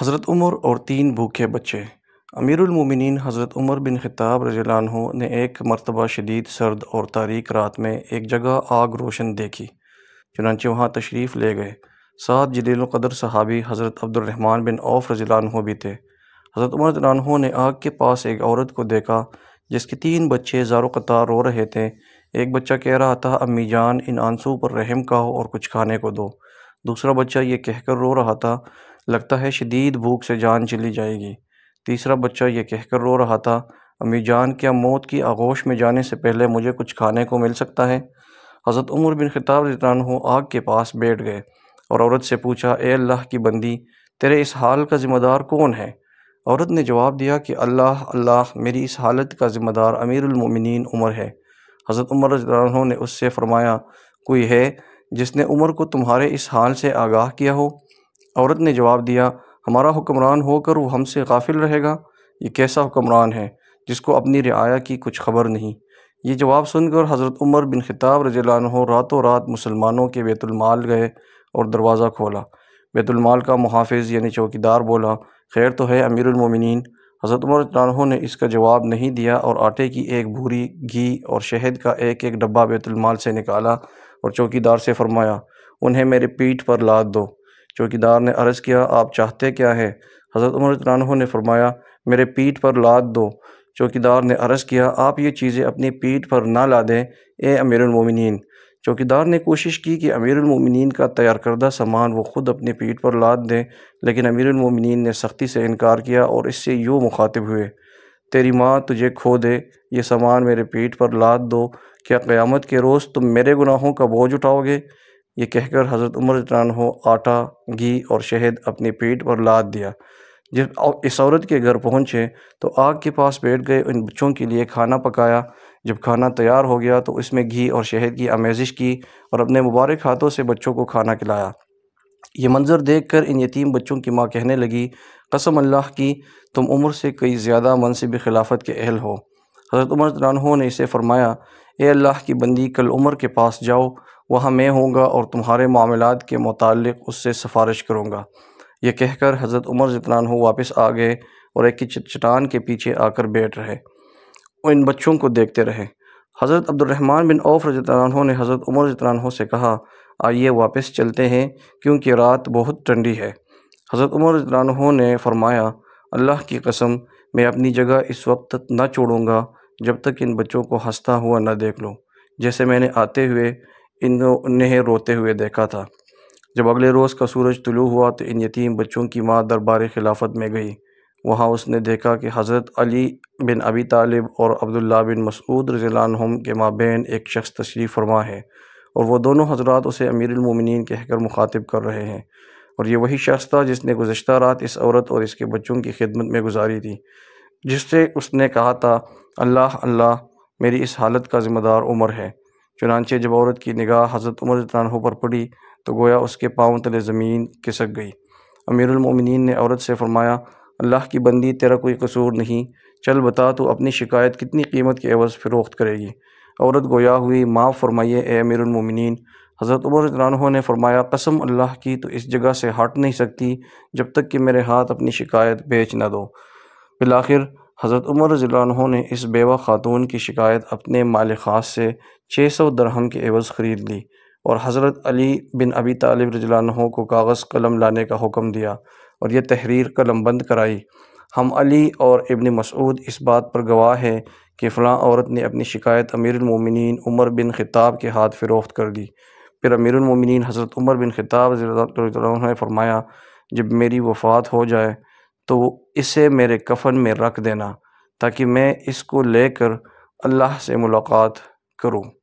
हज़रत उमर और तीन भूखे बच्चे अमीरमिन हज़रत उमर बिन खिताब रजू ने एक मरतबा शदीद सर्द और तारीख रात में एक जगह आग रोशन देखी चुनानचे वहाँ तशरीफ़ ले गए सात जलील कदर सहाबी हज़रत अब्दुलरहमान बिन औफ रजू भी थे हज़रत उमर रजू ने आग के पास एक औरत को देखा जिसके तीन बच्चे जारो कतार रो रहे थे एक बच्चा कह रहा था अम्मी जान इन आंसू पर रहम का हो और कुछ खाने को दो दूसरा बच्चा ये कहकर रो रहा था लगता है शदीद भूख से जान चली जाएगी तीसरा बच्चा यह कहकर रो रहा था अम्मी जान क्या मौत की आगोश में जाने से पहले मुझे कुछ खाने को मिल सकता है हज़रत उमर बिन खिताब रितान हो आग के पास बैठ गए और औरत से पूछा ए अल्लाह की बंदी तेरे इस हाल का ज़िम्मेदार कौन है औरत ने जवाब दिया कि अल्लाह अल्लाह मेरी इस हालत का ज़िम्मेदार अमीरमिन उमर है हज़रत उमर रजों ने उससे फ़रमाया कोई है जिसने उमर को तुम्हारे इस हाल से आगाह किया हो औरत ने जवाब दिया हमारा हुक्मरान होकर वो हमसे गाफिल रहेगा ये कैसा हुक्मरान है जिसको अपनी रियाया की कुछ खबर नहीं ये जवाब सुनकर हज़रत उमर बिन खिताब रज़ी रातों रात मुसलमानों के बैतुलमाल गए और दरवाज़ा खोला बैतुलमाल का मुहाफ़ यानी चौकीदार बोला खैर तो है अमीरमिन हज़रत उमर ने इसका जवाब नहीं दिया और आटे की एक भूरी घी और शहद का एक एक डब्बा बैतुलमाल से निकाला और चौकीदार से फरमाया उन्हें मेरे पीठ पर लाद दो चौकीदार ने अर्ज़ किया आप चाहते क्या है हज़रत उमर ने फरमाया मेरे पीठ पर लाद दो चौकीदार ने अर्ज़ किया आप ये चीज़ें अपनी पीठ पर ना ला दें ए अमीरमिन चौकीदार ने कोशिश की कि अमीरमिन का तैयार करदा सामान वो ख़ुद अपनी पीठ पर लाद दें लेकिन अमीरमिन ने सख्ती से इनकार किया और इससे यूँ मुखातिब हुए तेरी माँ तुझे खो दे ये सामान मेरे पीठ पर लाद दो क्या क़्यामत के रोज़ तुम मेरे गुनाहों का बोझ उठाओगे ये कहकर हज़रत उमर जान हो आटा घी और शहद अपने पेट पर लाद दिया जब इस औरत के घर पहुँचे तो आग के पास बैठ गए उन बच्चों के लिए खाना पकाया जब खाना तैयार हो गया तो उसमें घी और शहद की आमेज़िश की और अपने मुबारक हाथों से बच्चों को खाना खिलाया ये मंज़र देख कर इन यतीम बच्चों की माँ कहने लगी कसम अल्लाह की तुम उम्र से कई ज़्यादा मनसब खिलाफत के अहल हो हज़रत उमर तनहों ने इसे फ़रमाया ए अल्लाह की बंदी कल उमर के पास जाओ वहाँ मैं होऊंगा और तुम्हारे मामलों के मतलब उससे सिफारिश करूँगा यह कह कहकर हज़रत उमर हो वापस आ गए और एक चटान के पीछे आकर बैठ रहे और इन बच्चों को देखते रहे हज़रत अब्दुलरहमान बिन औफ रजतनहों ने हज़रत उमर जितानों से कहा आइए वापस चलते हैं क्योंकि रात बहुत ठंडी है हज़रत उमर रजतनहों ने फरमाया अल्लाह की कसम मैं अपनी जगह इस वक्त न छोड़ूंगा जब तक इन बच्चों को हंसता हुआ न देख लूँ जैसे मैंने आते हुए इन्हें रोते हुए देखा था जब अगले रोज़ का सूरज तुलू हुआ तो इन यतीम बच्चों की माँ दरबार खिलाफत में गई वहाँ उसने देखा कि हज़रत अली बिन अबी तालिब और अब्दुल्ला बिन मसूद हम के माबेन एक शख्स तशरीफ़ फरमा है और वह दोनों हजरात उसे अमीरमिन कहकर मुखातिब कर रहे हैं और ये वही शख्स था जिसने गुज्त रात इस औरत और इसके बच्चों की खिदमत में गुजारी थी जिससे उसने कहा था अल्लाह अल्लाह मेरी इस हालत का ज़िम्मेदार उम्र है चुनानचे जब औरत की निगाह हज़रत उमर तनहों पर पड़ी तो गोया उसके पाँव तले ज़मीन खिसक गई अमीरमिन ने औरत से फरमाया अल्लाह की बंदी तेरा कोई कसूर नहीं चल बता तो अपनी शिकायत कितनी कीमत के एवज़ फ़रोख्त करेगी औरत गोया हुई माँ फरमाइए ए अमीरमिन हज़रत उमर तनहों ने फरमाया कसम अल्लाह की तो इस जगह से हट नहीं सकती जब तक कि मेरे हाथ अपनी शिकायत बेच न दो बिल आखिर हज़रत उमर रज़ील्ह ने इस बेवा ख़ातून की शिकायत अपने माल ख़ास से छः सौ दरहम के एवज़ ख़रीद ली और हज़रत अली बिन अबी तालिब रज़ील्ह को कागज़ कलम लाने का हुक्म दिया और यह तहरीर कलम बंद कराई हम अली और इबन मसूद इस बात पर गवाह हैं कि फ़लाँ औरत ने अपनी शिकायत अमीरमिन उमर बिन ख़िताब के हाथ फ़रोख्त कर दी फिर अमीरमिन हज़रत उमर बिन ख़िताब ने फरमाया जब मेरी वफ़ात हो जाए तो इसे मेरे कफ़न में रख देना ताकि मैं इसको लेकर अल्लाह से मुलाकात करूं